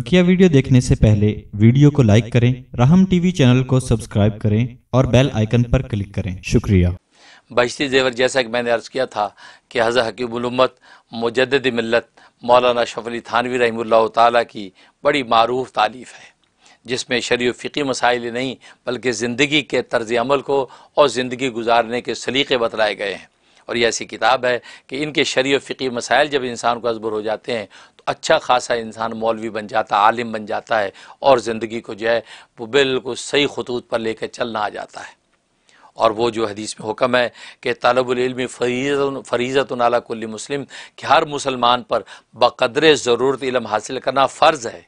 बकिया वीडियो देखने से पहले वीडियो को लाइक करें राहम टीवी चैनल को सब्सक्राइब करें और बेल आइकन पर क्लिक करें शुक्रिया बहिश्ती जेवर जैसा कि मैंने अर्ज़ किया था कि हज़र हकीबुलमत मुजद मिलत मौलाना शफली थानवी रही ताली की बड़ी मरूफ तारीफ़ है जिसमें शरीय फ़िकी मसाइल नहीं बल्कि ज़िंदगी के तर्ज अमल को और ज़िंदगी गुजारने के सलीक़े बतलाए गए हैं और ये ऐसी किताब है कि इनके शरीय फ़िकी मसाइल जब इंसान को अजबर हो जाते हैं तो अच्छा खासा इंसान मौलवी बन जाता आलिम बन जाता है और ज़िंदगी को जो है वो बिल्कुल सही खतूत पर लेकर चलना आ जाता है और वो जो हदीस में हुक्म है कि तलबिल्म फरीज़त नाला कुल्ली मुस्लिम कि हर मुसलमान पर बकदर ज़रूरत इलम हासिल करना फ़र्ज़ है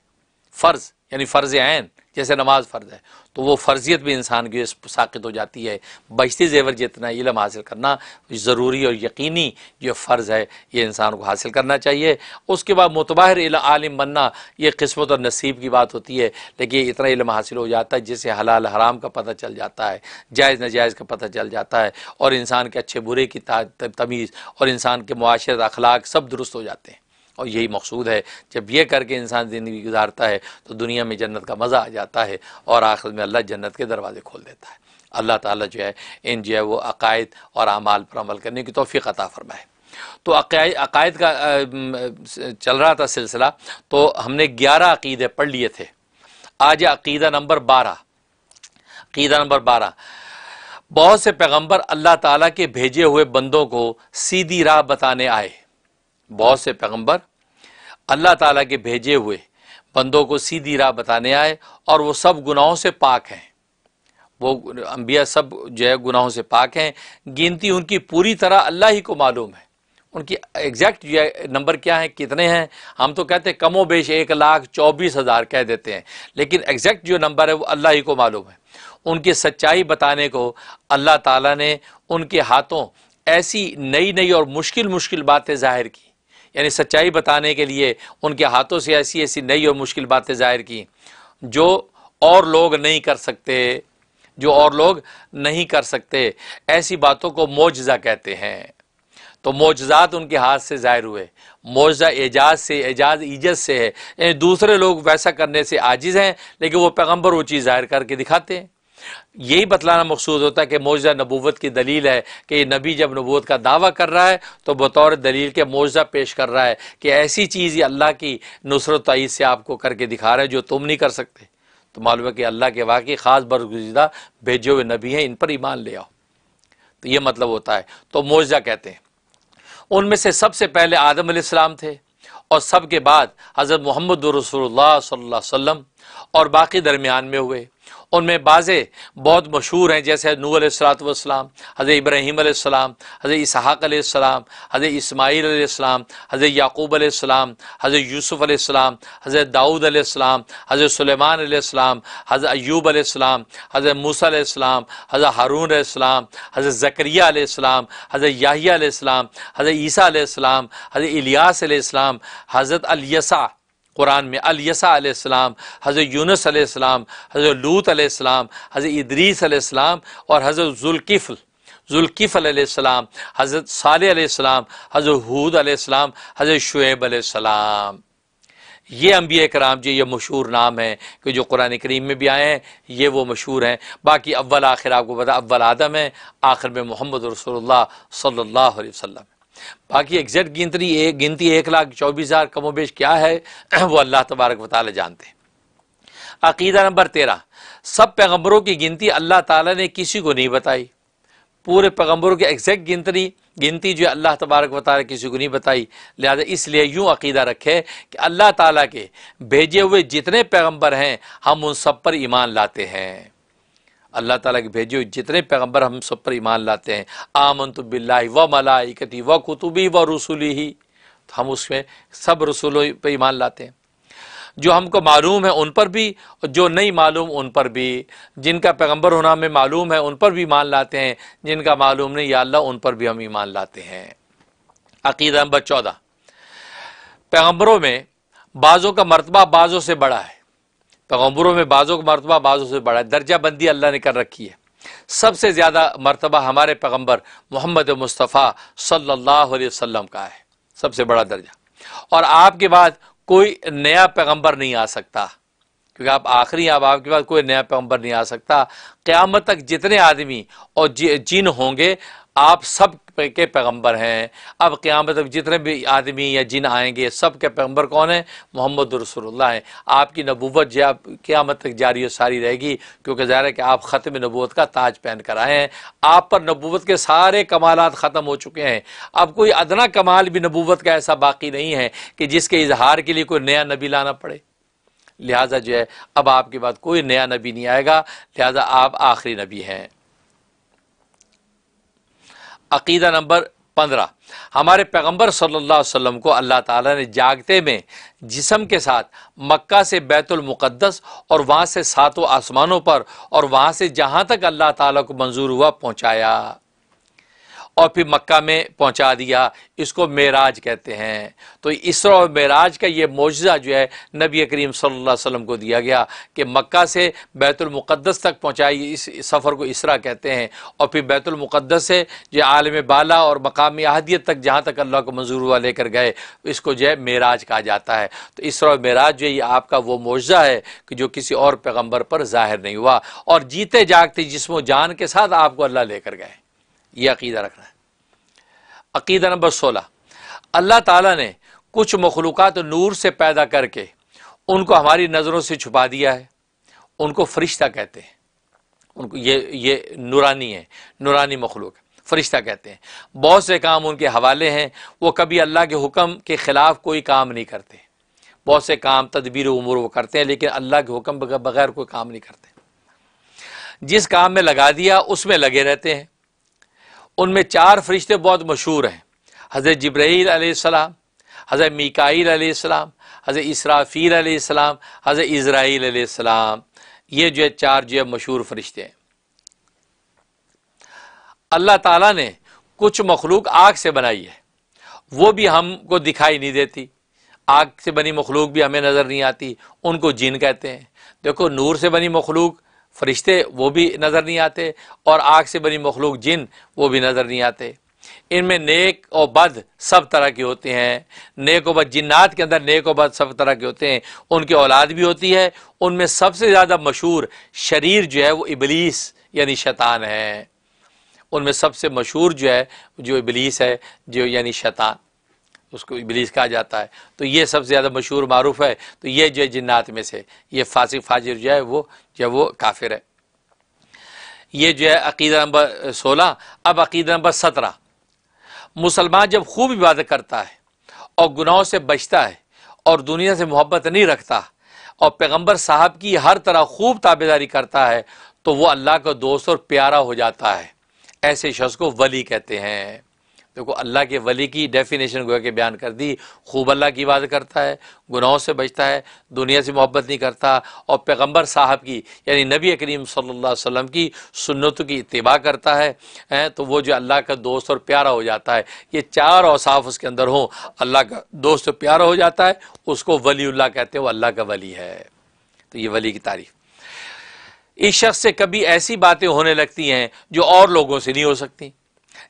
फ़र्ज़ यानी फ़र्ज़ आन जैसे नमाज फ़र्ज है तो वो फ़र्जियत भी इंसान की साकित हो जाती है बचती जेवर जितना इलम हासिल करना ज़रूरी और यकीनी जो फ़र्ज़ है ये इंसान को हासिल करना चाहिए उसके बाद मुतबाहर आलिम बनना ये किस्मत और नसीब की बात होती है लेकिन इतना इलम हासिल हो जाता है जिससे हलाल हराम का पता चल जाता है जायज़ नजायज़ का पता चल जाता है और इंसान के अच्छे बुरे की तमीज़ और इंसान के मुआरत अखलाक सब दुरुस्त हो जाते हैं और यही मकसूद है जब ये करके इंसान ज़िंदगी गुजारता है तो दुनिया में जन्नत का मज़ा आ जाता है और आखिर में अल्लाह जन्नत के दरवाज़े खोल देता है अल्लाह ताला जो है इन जो है वो अकायद और अमाल पर अमल करने की तोफ़ी अता फरमाए तो अकायद का चल रहा था सिलसिला तो हमने ग्यारह अकीदे पढ़ लिए थे आज अकीदा नंबर बारह अकीदा नंबर बारह बहुत से पैगंबर अल्लाह ताला के भेजे हुए बंदों को सीधी राह बताने आए बहुत से पैगंबर अल्लाह ताला के भेजे हुए बंदों को सीधी राह बताने आए और वो सब गुनाहों से पाक हैं वो अम्बिया सब जो है गुनाहों से पाक हैं गिनती उनकी पूरी तरह अल्लाह ही को मालूम है उनकी एग्जैक्ट जो नंबर क्या है कितने हैं हम तो कहते हैं कमो बेश एक लाख चौबीस हज़ार कह देते हैं लेकिन एग्जैक्ट जो नंबर है वो अल्लाह ही को मालूम है उनकी सच्चाई बताने को अल्लाह ताला ने उनके हाथों ऐसी नई नई और मुश्किल मुश्किल बातें ज़ाहिर की यानी सच्चाई बताने के लिए उनके हाथों से ऐसी ऐसी नई और मुश्किल बातें जाहिर की जो और लोग नहीं कर सकते जो और लोग नहीं कर सकते ऐसी बातों को मोजा कहते हैं तो मोजात उनके हाथ से जाहिर हुए मोजा एजाज से एजाज इज़त से है यानी दूसरे लोग वैसा करने से आजिज़ हैं लेकिन वो पैगम्बर वो चीज़ जाहिर करके दिखाते हैं यही बतलाना मकसूद होता है कि मोजा नबूवत की दलील है कि नबी जब नबूत का दावा कर रहा है तो बतौर दलील के मौजा पेश कर रहा है कि ऐसी चीज़ अल्लाह की नुसरत तईद से आपको करके दिखा रहे हैं जो तुम नहीं कर सकते तो मालूम है कि अल्लाह के वाकई ख़ास बरगुजदा भेजे हुए नबी हैं इन पर ईमान ले आओ तो ये मतलब होता है तो मोजा कहते हैं उनमें से सबसे पहले आदम आदम्सलाम थे और सब के बाद हज़रत मोहम्मद रसोल्ला वसम और बाकी दरमियान में हुए उनमें बाज़े बहुत मशहूर हैं जैसे नूर सलातम हज़र इब्राहीम आसमाम हज़र इसहाक़लाम हज़र इसमाईलम हज़र याकूब आसमाम हज़र यूसुफ़ आसमाम हज़र दाऊद आसमाम हज़र सलेमान आसमाम हज़र अयूब आसमाम हज़र मूसा आसमाम हज़र हारून आसमाम हज़र ज़करिया आसमाम हज़र याहिया आसमाम हज़र ईसा आसमाम हज़र इलियास आसमाम हज़रत अलयसा कुरान में अलयसाम हज़रत यूनस हज़रत लूत हज़रत इदरीसम और हज़रत जुल्किफ़ल जुल्किफ़ल हज़रत सालम हज़रत हूद हज़रत शुएब आसमाम ये अम्बिया कराम जी ये मशहूर नाम हैं कि जो कुरान करीम में भी आए हैं ये वो मशहूर हैं बाकी अव्वल आखिर आपको पता अव्वल आदम है आखिर में मोहम्मद रसोल्ला सल्ला वसम बाकी एग्जैक्ट गिनती एक गिनती एक लाख चौबीस हज़ार कमोबेश क्या है वो अल्लाह तबारक वाली जानते हैं अकीदा नंबर तेरह सब पैगम्बरों की गिनती अल्लाह ताला ने किसी को नहीं बताई पूरे पैगम्बरों की एग्जैक्ट गिनती गिनती जो अल्लाह तबारक वाली किसी को नहीं बताई लिहाजा इसलिए यूँ अकीदा रखे कि अल्लाह ताला के भेजे हुए जितने पैगम्बर हैं हम उन सब पर ईमान लाते हैं अल्लाह ताला के भेजे हुए जितने पैगंबर हम सब पर ईमान लाते हैं आमन तो बिल्ला व मलाइकती व कुतुबी व रसूली ही तो हम उसमें सब रसूलों पर ईमान लाते हैं जो हमको मालूम है उन पर भी और जो नहीं मालूम उन पर भी जिनका पैगंबर होना हमें मालूम है उन पर भी ईमान लाते हैं जिनका मालूम नहीं या अल्लाह उन पर भी हम ईमान लाते हैं अकीदा नंबर चौदह पैगम्बरों में बाज़ों का मरतबा बाज़ों से बड़ा है पैगम्बरों में बाज़ों का मरतबा बाज़ों से बड़ा है दर्जा बंदी अल्लाह ने कर रखी है सबसे ज़्यादा मरतबा हमारे पैगम्बर मोहम्मद मुस्तफ़ा सल्ला वसम का है सबसे बड़ा दर्जा और आपके बाद कोई नया पैगम्बर नहीं आ सकता क्योंकि आप आखिरी अब आपके पास कोई नया पैगम्बर नहीं आ सकता क़्यामत तक जितने आदमी और जिन होंगे आप सब के पैगंबर हैं अब क़्यामत जितने भी आदमी या जिन आएंगे सब के पैगंबर कौन है मोहम्मद रसोल्ला हैं आपकी नबूवत जो आप क़्यामत तक जारी और सारी रहेगी क्योंकि ज़ाहिर है कि आप ख़त्म नबूवत का ताज पहन कर आए हैं आप पर नबूवत के सारे कमालत ख़त्म हो चुके हैं अब कोई अदना कमाल भी नबूवत का ऐसा बाकी नहीं है कि जिसके इजहार के लिए कोई नया नबी लाना पड़े लिहाजा जो है अब आपके बाद कोई नया नबी नहीं आएगा लिहाजा आप आखिरी नबी हैं अकीदा नंबर पंद्रह हमारे पैगंबर सल्लल्लाहु अलैहि वसल्लम को अल्लाह ताला ने जागते में जिसम के साथ मक्का से बैतुल मुक़द्दस और वहाँ से सातों आसमानों पर और वहाँ से जहाँ तक अल्लाह ताला को मंजूर हुआ पहुँचाया और फिर मक्का में पहुंचा दिया इसको मेराज कहते हैं तो इसरा और मेराज का ये मुआजा जो है नबी करीम सल्लल्लाहु अलैहि वसल्लम को दिया गया कि मक्का से बैतुलमक़दस तक पहुंचाई इस सफ़र को इसरा कहते हैं और फिर बैतुलमक़दस से जो आलम बाला और मकामी अहदियत तक जहाँ तक अल्लाह को मंजूर हुआ लेकर गए इसको जो है मेराज कहा जाता है तो इसरा और मेराज जो है ये आपका वो मुआजा है कि जो किसी और पैगम्बर पर ज़ाहिर नहीं हुआ और जीते जागते जिसमो जान के साथ आपको अल्लाह लेकर गए यह अकीदा रखना है अकीदा नंबर सोलह अल्लाह ताला ने कुछ मखलूक नूर से पैदा करके उनको हमारी नज़रों से छुपा दिया है उनको फरिश्ता कहते हैं उनको ये ये नूरानी है नूरानी मखलूक फरिश्ता कहते हैं बहुत से काम उनके हवाले हैं वो कभी अल्लाह के हुक्म के ख़िलाफ़ कोई काम नहीं करते बहुत से काम तदबीर उमूर वो करते हैं लेकिन अल्लाह के हुक्म बगैर कोई काम नहीं करते जिस काम में लगा दिया उसमें लगे रहते हैं उनमें चार फरिश्ते बहुत मशहूर हैं हज़रत जब्राईल आसमाम हज़रत मिकाइल आसमाम हज़रत इसराफील आसमाम हज़रत इसराइल आसमाम ये जो है चार जो है मशहूर फरिश्ते हैं अल्लाह ताला ने कुछ मखलूक आग से बनाई है वो भी हमको दिखाई नहीं देती आग से बनी मखलूक भी हमें नज़र नहीं आती उनको जिन कहते हैं देखो नूर से बनी मखलूक फरिश्ते वो भी नज़र नहीं आते और आग से बनी मखलूक जिन वो भी नज़र नहीं आते इनमें नेक और बद सब तरह के होते हैं नेक और बद जिन्नात के अंदर नेक और बद सब तरह के होते हैं उनकी औलाद भी होती है उनमें सबसे ज़्यादा मशहूर शरीर जो है वो इबलीस यानी शैतान है उनमें सबसे मशहूर जो है जो इबलीस है जो यानी शैतान उसको इबलीस कहा जाता है तो ये सबसे ज़्यादा मशहूर मरूफ है तो ये जो जिन्नात में से ये फासिक फाजिर जो है वो जब वो काफिर है ये जो है अकीदा नंबर सोलह अब अकीदा नंबर सत्रह मुसलमान जब खूब इबादत करता है और गुनाहों से बचता है और दुनिया से मोहब्बत नहीं रखता और पैगम्बर साहब की हर तरह खूब ताबेदारी करता है तो वो अल्लाह का दोस्त और प्यारा हो जाता है ऐसे शख्स को वली कहते हैं देखो अल्लाह के वली की डेफिनेशन गोया के बयान कर दी खूब अल्लाह की बात करता है गुनाहों से बचता है दुनिया से मोहब्बत नहीं करता और पैगम्बर साहब की यानी नबी करीम अलैहि वसल्लम की सुन्नतों की इतबा करता है हैं तो वो जो अल्लाह का दोस्त और प्यारा हो जाता है ये चार औसाफ उसके अंदर हों अल्लाह का दोस्त प्यारा हो जाता है उसको वली कहते हैं वो अल्लाह का वली है तो ये वली की तारीफ़ इस शख्स से कभी ऐसी बातें होने लगती हैं जो और लोगों से नहीं हो सकती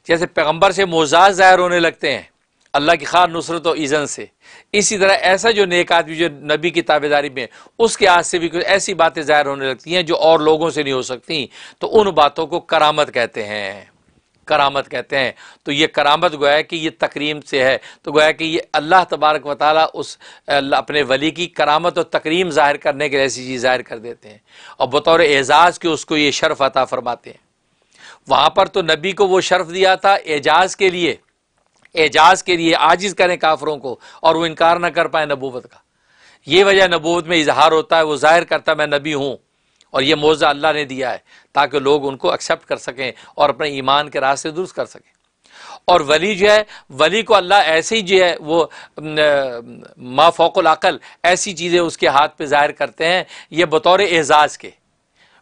जैसे पैगम्बर से मोजाज ज़ाहिर होने लगते हैं अल्लाह की ख़ार नुसरत और ईज़न से इसी तरह ऐसा जो नेक आदमी जो नबी की ताबेदारी में उसके आज से भी कुछ ऐसी बातें ज़ाहिर होने लगती हैं जो और लोगों से नहीं हो सकती तो उन बातों को करामत कहते हैं करामत कहते हैं तो ये करामत गोया कि ये तकरीम से है तो गोया कि ये अल्लाह तबारक व उस अपने वली की करामत और तकरीम ज़ाहिर करने के लिए ऐसी चीज़ ज़ाहिर कर देते हैं और बतौर एजाज़ के उसको ये शर्फ अता फरमाते हैं वहाँ पर तो नबी को वो शर्फ दिया था एजाज के लिए एजाज के लिए आजिज करें काफरों को और वो इनकार ना कर पाए नबूवत का ये वजह नबूवत में इजहार होता है वो जाहिर करता मैं नबी हूँ और ये मौज़ा अल्लाह ने दिया है ताकि लोग उनको एक्सेप्ट कर सकें और अपने ईमान के रास्ते दुरुस्त कर सकें और वली जो है वली को अल्लाह ऐसे ही जो है वो माफोकल अकल ऐसी चीज़ें उसके हाथ पे जाहिर करते हैं ये बतौर एजाज़ के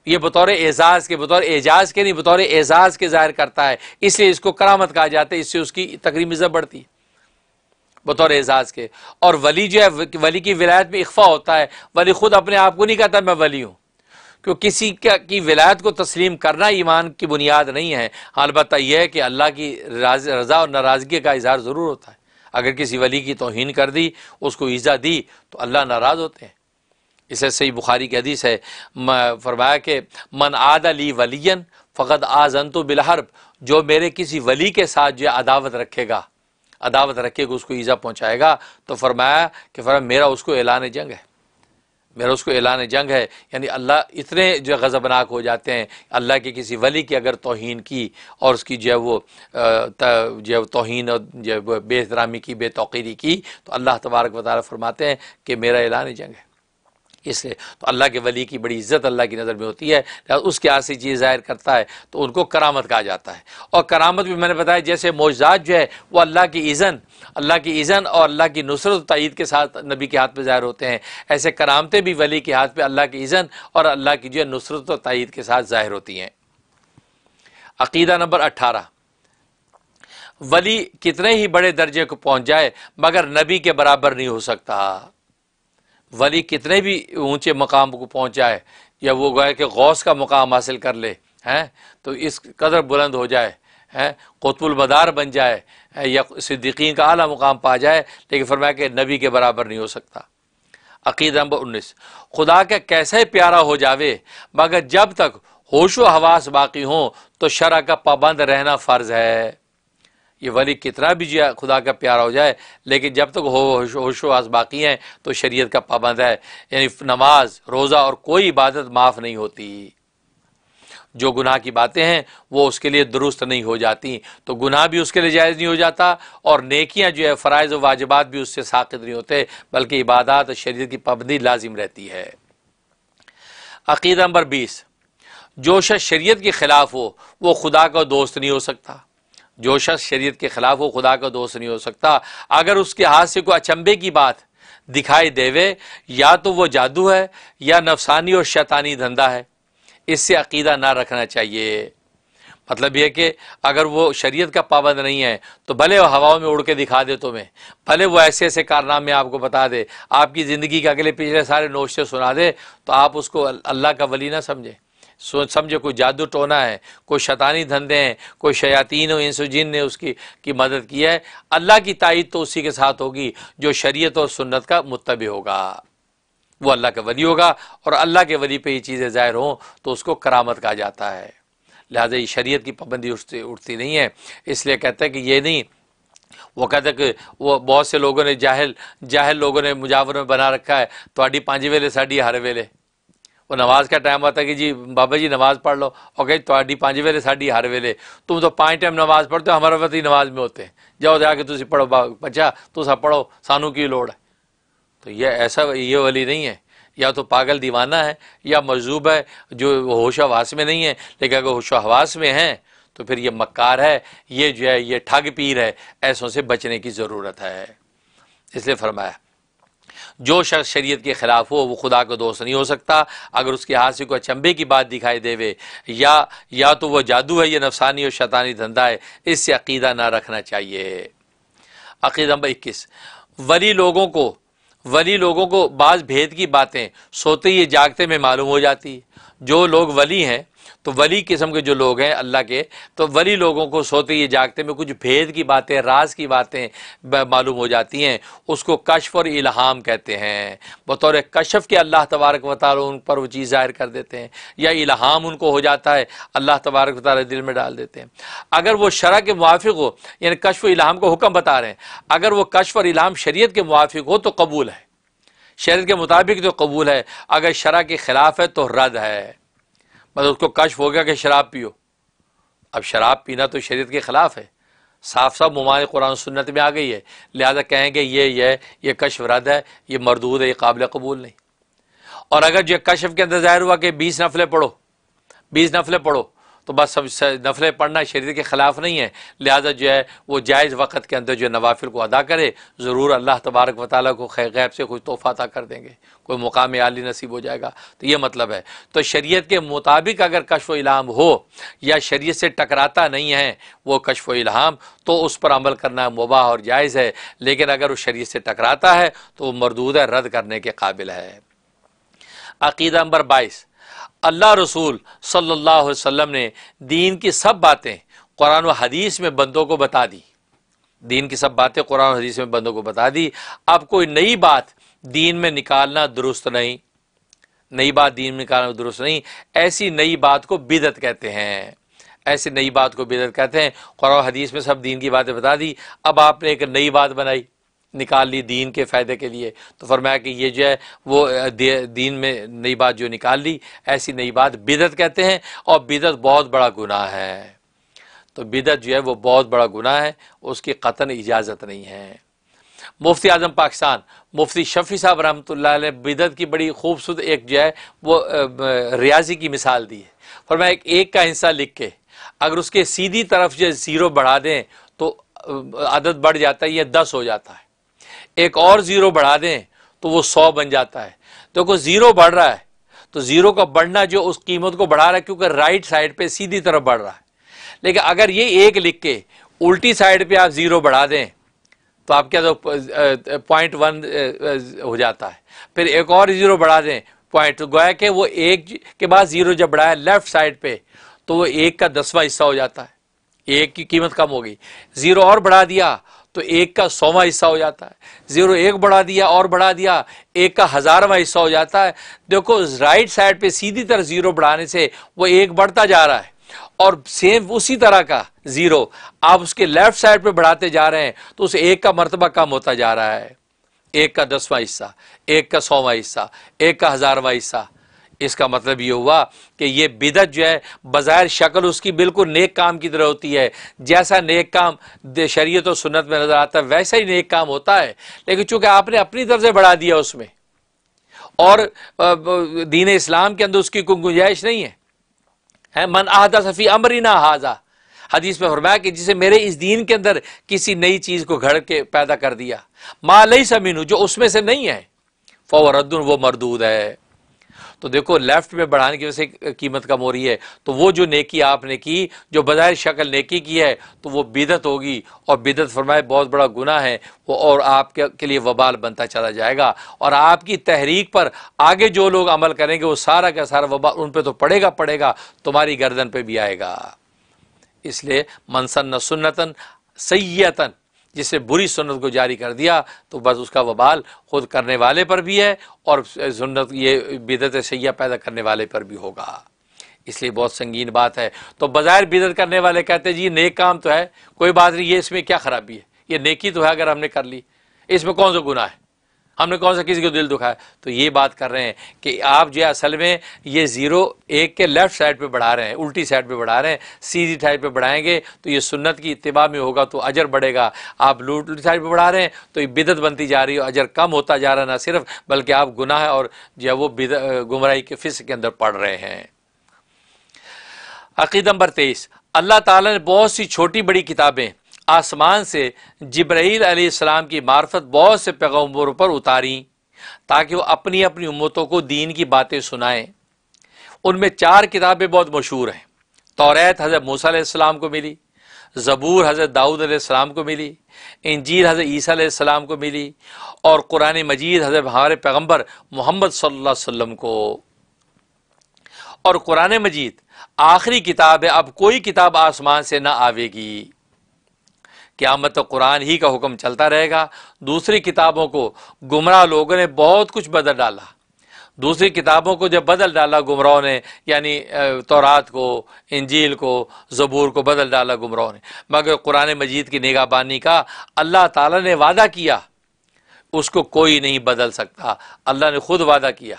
ये बतौर एजाज़ के बतौर एजाज के नहीं बतौर एजाज़ के ज़ाहिर करता है इसलिए इसको करामत कहा जाता है इससे उसकी तकरीब इज़्ज़त बढ़ती है बतौर एजाज़ के और वली जो है वली की विलायत में इकफ़ा होता है वली ख़ुद अपने आप को नहीं कहता मैं वली हूँ क्यों किसी का की विलायत को तस्लीम करना ईमान की बुनियाद नहीं है अलबत् यह है कि अल्लाह की रज़ा और नाराज़गी का इजहार ज़रूर होता है अगर किसी वली की तोहन कर दी उसको ईज़ा दी तो अल्लाह नाराज़ होते हैं इसे सही बुखारी की हदीस है फरमाया कि मन आद अली वलियन फ़कत आजन तो बिलहरब जो मेरे किसी वली के साथ जो अदावत रखेगा अदावत रखेगा उसको ईज़ा पहुँचाएगा तो फरमाया कि फरमा मेरा उसको ऐलान जंग है मेरा उसको ऐलान जंग है यानी अल्लाह इतने जो गज़बनाक हो जाते हैं अल्लाह के किसी वली की अगर तोहन की और उसकी जो है वो जो है तोहन और जो बेहतरामी की बेतौकीरी की तो अल्लाह तबारक वाली फरमाते हैं कि मेरा ऐलान जंग है इसलिए तो अल्लाह के वली की बड़ी इज्जत अल्लाह की नज़र में होती है उसके आज से चीज़ ज़ाहिर करता है तो उनको करामत कहा जाता है और करामत भी मैंने बताया जैसे मौजाद जो है वो अल्लाह की इज़न अल्लाह की इज़न और अल्लाह की नुसरत तईद के साथ नबी के हाथ पर ज़ाहिर होते हैं ऐसे करामतें भी वली के हाथ पर अल्लाह की इज़न और अल्लाह की जो है नुसरत तइद तईद के साथ ज़ाहिर होती हैं अकीदा नंबर अट्ठारह वली कितने ही बड़े दर्जे को पहुंच जाए मगर नबी के बराबर नहीं हो सकता वली कितने भी ऊंचे मकाम को पहुंच जाए या वो गए कि गौस का मकाम हासिल कर ले हैं तो इस कदर बुलंद हो जाए हैं कुतुलमदार बन जाए या सिद्दीकीन का आला मुकाम पा जाए लेकिन फरमाया कि नबी के बराबर नहीं हो सकता अकीद नंबर उन्नीस खुदा का कैसे प्यारा हो जावे मगर जब तक होशो हवास बाकी हों तो शरा का पाबंद रहना फ़र्ज़ है ये वली कितना भी जिया खुदा का प्यारा हो जाए लेकिन जब तक होश होशोआस बाकी हैं तो शरीयत का पाबंद है यानी नमाज रोज़ा और कोई इबादत माफ़ नहीं होती जो गुनाह की बातें हैं वो उसके लिए दुरुस्त नहीं हो जाती तो गुनाह भी उसके लिए जायज़ नहीं हो जाता और नेकियां जो है फ़रज़ व वाजबात भी उससे साकित नहीं होते बल्कि इबादत और शरीर की पाबंदी लाजिम रहती है अकीदा नंबर बीस जो शरीयत के ख़िलाफ़ हो वो खुदा का दोस्त नहीं हो सकता जो शख्स शरीयत के ख़िलाफ़ हो खुदा का दोस्त नहीं हो सकता अगर उसके हाथ से कोई अचंबे की बात दिखाई देवे या तो वो जादू है या नफसानी और शैतानी धंधा है इससे अकीदा ना रखना चाहिए मतलब यह कि अगर वो शरीयत का पाबंद नहीं है तो भले वो हवाओं में उड़ के दिखा दे तुम्हें भले वो ऐसे ऐसे कारनामे आपको बता दे आपकी ज़िंदगी के अगले पिछले सारे नोशे सुना दे तो आप उसको अल्लाह का वली ना समझें सोच समझो कोई जादू टोना है कोई शैतानी धंधे हैं कोई शयातीन और इंसुजिन ने उसकी की मदद की है अल्लाह की तायद तो उसी के साथ होगी जो शरीयत और सुन्नत का मुतब होगा वो अल्लाह का वली होगा और अल्लाह के वली पे ये चीज़ें ज़ाहिर हों तो उसको करामत कहा जाता है लिहाजा ये शरीयत की पाबंदी उठती उठती नहीं है इसलिए कहते हैं कि ये नहीं वो कहते कि वो बहुत से लोगों ने जाहल जाहल लोगों ने मुजावर में बना रखा है तो पांच वेले साढ़ी हर वेले वो नमाज का टाइम होता है कि जी बाबा जी नमाज पढ़ लो ओके थोड़ी पाँच वेले साढ़ी हर वेले तुम तो पाँच टाइम नमाज पढ़ते हो हमारे पति नमाज में होते हैं जाओ जाके तुम पढ़ो बा बच्चा तुम सब पढ़ो सानू की लोड़ है तो यह ऐसा ये वाली नहीं है या तो पागल दीवाना है या मजूब है जो होश हवास में नहीं है लेकिन अगर होश हवास में है तो फिर ये मक्कार है ये जो है ये ठग पीर है ऐसों से बचने की ज़रूरत है इसलिए फरमाया जो शख्स शरीयत के ख़िलाफ़ हो वो खुदा का दोस्त नहीं हो सकता अगर उसके हाथ से कोई अचंभे की बात दिखाई देवे या या तो वह जादू है या नफसानी और शैतानी धंधा है इससे अकीदा ना रखना चाहिए अकीदा नंबर इक्कीस वली लोगों को वली लोगों को बाज़ भेद की बातें सोते ही जागते में मालूम हो जाती जो लोग वली हैं तो वली किस्म के जो लोग हैं अल्लाह के तो वली लोगों को सोते ही जागते में कुछ भेद की बातें राज की बातें मालूम हो जाती हैं उसको कशफ और इल्हाम कहते हैं बतौर कशफ के अल्लाह तबारक वाल उन पर वो चीज़ ज़ाहिर कर देते हैं या इल्हाम उनको हो जाता है अल्लाह तबारक वाल दिल में डाल देते हैं अगर वो शरा के मुआफ़ हो यानी कशफ इल्हाम को हुक्म बता रहे हैं अगर वो कशफ और इल्हाम शरीत के मुआफ़ हो तो कबूल है शरीत के मुताबिक तो कबूल है अगर शरा के ख़िलाफ़ है तो रद्द है बस उसको कश हो गया कि शराब पियो अब शराब पीना तो शरीयत के ख़िलाफ़ है साफ साफ ममानिक कुरान सुन्नत में आ गई है लिहाजा कहेंगे ये ये ये रद्द है ये मरदूद है ये काबिल कबूल नहीं और अगर जो कशफ के अंदर ज़ाहिर हुआ कि बीस नफले पढ़ो बीस नफले पढ़ो तो बस हम नफले पढ़ना शरीर के ख़िलाफ़ नहीं है लिहाजा जो है वो जायज़ वक़्त के अंदर जो है नवाफिल को अदा करे ज़रूर अल्लाह तबारक वाली को गैब से कोई तोहफ़ा अदा कर देंगे कोई मुकाम आली नसीब हो जाएगा तो ये मतलब है तो शरीयत के मुताबिक अगर व इलाम हो या शरीयत से टकराता नहीं है वो व इलाम तो उस पर अमल करना मुबाह और जायज़ है लेकिन अगर उस शरीय से टकराता है तो वो मरदूद है रद्द करने के काबिल है अकीदा नंबर बाईस अल्लाह रसूल सल्लल्लाहु अलैहि वसल्लम ने दीन की सब बातें कुरान व हदीस में बंदों को बता दी दीन की सब बातें कुरान हदीस में बंदों को बता दी अब कोई नई बात दीन में निकालना दुरुस्त नहीं नई बात दीन में निकालना दुरुस्त नहीं ऐसी नई बात को बिदत कहते हैं ऐसी नई बात को बिदत कहते हैं कुरान हदीस में सब दीन की बातें बता दी अब आपने एक नई बात बनाई निकाल ली दीन के फ़ायदे के लिए तो फरमाया कि ये जो है वो दीन में नई बात जो निकाल ली ऐसी नई बात बिदत कहते हैं और बिदत बहुत बड़ा गुनाह है तो बिदत जो है वो बहुत बड़ा गुनाह है उसकी कतन इजाज़त नहीं है मुफ्ती आजम पाकिस्तान मुफ्ती शफी साहब रहमत बिदत की बड़ी खूबसूरत एक जो है वो रियाजी की मिसाल दी है और मैं एक, एक का हिस्सा लिख के अगर उसके सीधी तरफ जो ज़ीरो बढ़ा दें तो अदद बढ़ जाता है या दस हो जाता है एक और ज़ीरो बढ़ा दें तो वो सौ बन जाता है देखो तो ज़ीरो बढ़ रहा है तो ज़ीरो का बढ़ना जो उस कीमत को बढ़ा रहा है क्योंकि राइट साइड पे सीधी तरफ बढ़ रहा है लेकिन अगर ये एक लिख के उल्टी साइड पे आप ज़ीरो बढ़ा दें तो आप क्या तो पॉइंट वन हो जाता है फिर एक और ज़ीरो बढ़ा दें पॉइंट तो गोया के वो एक के बाद ज़ीरो जब बढ़ाया लेफ़्ट साइड पे तो वो एक का दसवां हिस्सा हो जाता है एक की कीमत कम हो गई ज़ीरो और बढ़ा दिया तो एक का सौवा हिस्सा हो जाता है ज़ीरो एक बढ़ा दिया और बढ़ा दिया एक का हज़ारवा हिस्सा हो जाता है देखो राइट साइड पे सीधी तरह ज़ीरो बढ़ाने से वो एक बढ़ता जा रहा है और सेम उसी तरह का ज़ीरो आप उसके लेफ़्ट साइड पे बढ़ाते जा रहे हैं तो उस एक का मरतबा कम होता जा रहा है एक का दसवां हिस्सा एक का सौवा हिस्सा एक का हज़ारवा हिस्सा इसका मतलब ये हुआ कि ये बिदत जो है बाहर शक्ल उसकी बिल्कुल नेक काम की तरह होती है जैसा नेक काम शरीयत और सुन्नत में नज़र आता है वैसा ही नेक काम होता है लेकिन चूंकि आपने अपनी तरफ से बढ़ा दिया उसमें और दीन इस्लाम के अंदर उसकी कोई गुंजाइश नहीं है, है मन आहदा सफ़ी अमरीना हाजा हदीस में फरमाया कि जिसे मेरे इस दीन के अंदर किसी नई चीज़ को घड़ के पैदा कर दिया माँ लई समीन जो उसमें से नहीं है फ़ौरदन वो मरदूद है तो देखो लेफ्ट में बढ़ाने की वजह से कीमत कम हो रही है तो वो जो नेकी आपने की जो बजाय शक्ल नेकी की है तो वो बिदत होगी और बिदत फरमाए बहुत बड़ा गुना है वो और आपके के लिए वबाल बनता चला जाएगा और आपकी तहरीक पर आगे जो लोग अमल करेंगे वो सारा का सारा वबाल उन पर तो पड़ेगा पड़ेगा तुम्हारी गर्दन पर भी आएगा इसलिए मनसन सुन्नतन सैतन जिसे बुरी सुन्नत को जारी कर दिया तो बस उसका वबाल खुद करने वाले पर भी है और सुन्नत ये बिदत सैया पैदा करने वाले पर भी होगा इसलिए बहुत संगीन बात है तो बाज़ाहिर बिदत करने वाले कहते हैं जी नेक काम तो है कोई बात नहीं ये इसमें क्या ख़राबी है ये नेकी तो है अगर हमने कर ली इसमें कौन सा गुना है हमने कौन सा किसी को दिल दुखाया तो ये बात कर रहे हैं कि आप जो असल में ये ज़ीरो एक के लेफ़्ट साइड पे बढ़ा रहे हैं उल्टी साइड पे बढ़ा रहे हैं सीधी साइड पे बढ़ाएंगे तो ये सुन्नत की इतबा में होगा तो अजर बढ़ेगा आप लूटी साइड पे बढ़ा रहे हैं तो ये बिदत बनती जा रही है अजर कम होता जा रहा है ना सिर्फ बल्कि आप गुनाह और जो है वो गुमराही के फिस के अंदर पढ़ रहे हैं अकीद नंबर तेईस अल्लाह ताला ने बहुत सी छोटी बड़ी किताबें आसमान से जब्राईल आसमाम की मार्फत बहुत से पैगम्बरों पर उतारी ताकि वह अपनी अपनी उम्मतों को दीन की बातें सुनाएं उनमें चार किताबें बहुत मशहूर हैं तौरैत हज़रत मूसा को मिली ज़बूर हज़रत दाऊद आसमाम को मिली इंजील हज़रत ईसा को मिली और कुरान मजीद हज़रत हमारे पैगम्बर मोहम्मद सल्ला को और कुरान मजीद आखिरी किताब है अब कोई किताब आसमान से ना आवेगी क़्यामत तक तो कुरान ही का हुक्म चलता रहेगा दूसरी किताबों को गुमराह लोगों ने बहुत कुछ बदल डाला दूसरी किताबों को जब बदल डाला गुमराहों ने यानी तौरात को इंजील को ज़बूर को बदल डाला गुमराहों ने मगर कुरान मजीद की निगाहबानी का अल्लाह ताला ने वादा किया उसको कोई नहीं बदल सकता अल्लाह ने खुद वादा किया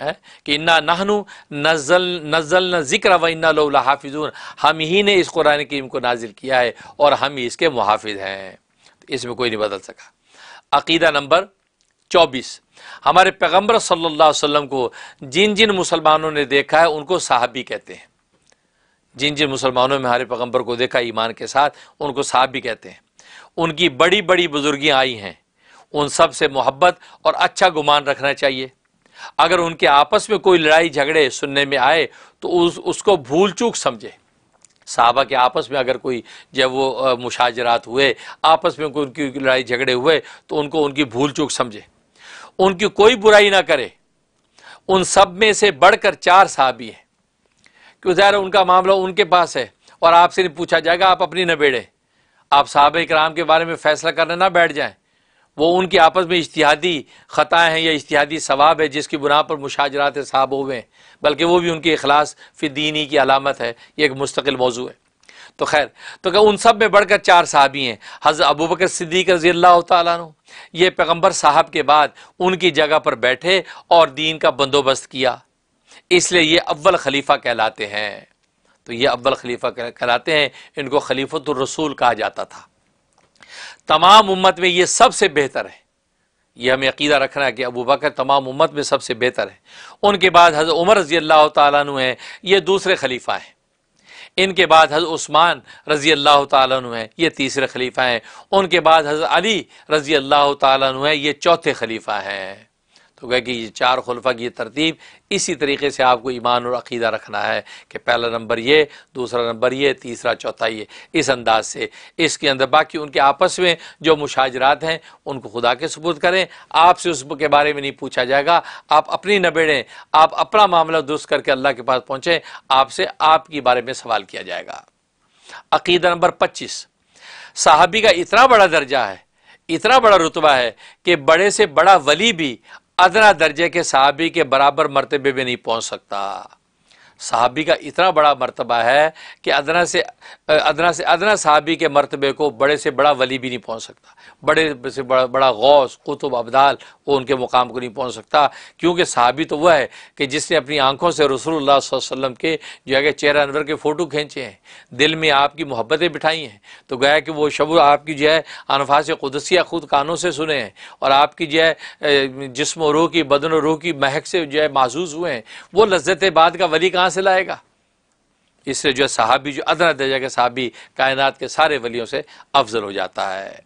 है कि इन्ना नहनु नजल नजल न जिक्र व इन्ना लौला हाफिजून हम ही ने इस कुरान करीम को नाजिल किया है और हम ही इसके मुहाफिज हैं तो इसमें कोई नहीं बदल सका अकीदा नंबर चौबीस हमारे पैगम्बर सल्ला वसम को जिन जिन मुसलमानों ने देखा है उनको साहबी कहते हैं जिन जिन मुसलमानों ने हमारे पैगम्बर को देखा ईमान के साथ उनको साहबी कहते हैं उनकी बड़ी बड़ी बुजुर्गियाँ आई हैं उन सब से मोहब्बत और अच्छा गुमान रखना चाहिए अगर उनके आपस में कोई लड़ाई झगड़े सुनने में आए तो उस उसको भूल चूक समझे साहबा के आपस में अगर कोई जब वो मुशाजरात हुए आपस में कोई उनकी लड़ाई झगड़े हुए तो उनको उनकी भूल चूक समझे उनकी कोई बुराई ना करे उन सब में से बढ़कर चार साहबी हैं क्यों ज़ाहिर उनका मामला उनके पास है और आपसे नहीं पूछा जाएगा आप अपनी न बेड़े आप साहब कराम के बारे में फ़ैसला करने ना बैठ जाएं वो उनकी आपस में इश्तिहादी ख़ताएँ हैं या इश्तिहादी सवाब है जिसकी बुना पर मुशाजरात साहब हुए हैं बल्कि वो भी उनके अखलास फ़िदीनी की अलामत है ये एक मुस्तकिल मौजू है तो खैर तो क्या उन सब में बढ़कर चार साहबी हैं हज़र अबू बकर सिद्दीक रजी अल्लाह तु ये पैगम्बर साहब के बाद उनकी जगह पर बैठे और दीन का बंदोबस्त किया इसलिए ये अव्वल खलीफा कहलाते हैं तो ये अव्वल खलीफा कहलाते हैं इनको खलीफत रसूल कहा जाता था तमाम उम्मत में ये सबसे बेहतर है ये हमें अकीदा रखना है कि अबू बकर तमाम उम्मत में सबसे बेहतर है उनके बाद हज़रत उमर रज़ी अल्लाह तु हैं ये दूसरे खलीफ़ा हैं इनके बाद हज़रत उस्मान रज़ी अल्लाह तु हैं ये तीसरे खलीफ़ा हैं उनके बाद हज़रत अली रज़ी अल्लाह तु हैं ये चौथे खलीफ़ा हैं तो कह कि ये चार खलफा की तरतीब इसी तरीके से आपको ईमान और अकीदा रखना है कि पहला नंबर ये दूसरा नंबर ये तीसरा चौथा ये इस अंदाज से इसके अंदर बाकी उनके आपस में जो मुशाजरात हैं उनको खुदा के सबूत करें आपसे उस के बारे में नहीं पूछा जाएगा आप अपनी नबेड़ें आप अपना मामला दुरुस्त करके अल्लाह के पास पहुँचें आपसे आपके बारे में सवाल किया जाएगा अकीदा नंबर पच्चीस साहबी का इतना बड़ा दर्जा है इतना बड़ा रुतबा है कि बड़े से बड़ा वली भी अदना दर्जे के सहाबी के बराबर मरतबे भी नहीं पहुंच सकता सहाबी का इतना बड़ा मरतबा है कि अदना से अदना से अदना सहाबी के मरतबे को बड़े से बड़ा वली भी नहीं पहुँच सकता बड़े से बड़ा बड़ा गौस कुतुब अबदाल वो उनके मुकाम को नहीं पहुँच सकता क्योंकि सहाबी तो वह है कि जिसने अपनी आंखों से रसूल वसम के जो है कि चेहरा अनवर के फ़ोटो खींचे हैं दिल में आपकी मोहब्बतें बिठाई हैं तो गया कि वो शब आपकी जो है अनफास कुदसिया खुद कानों से सुने हैं और आपकी जो है जिसम रूह की बदन रूह की महक से जो है महसूस हुए हैं वो लज्जत बाद का वली कहाँ कहाँ से लाएगा इससे जो है साहबी जो अदना दर्जा के साहबी कायनात के सारे वलियों से अफजल हो जाता है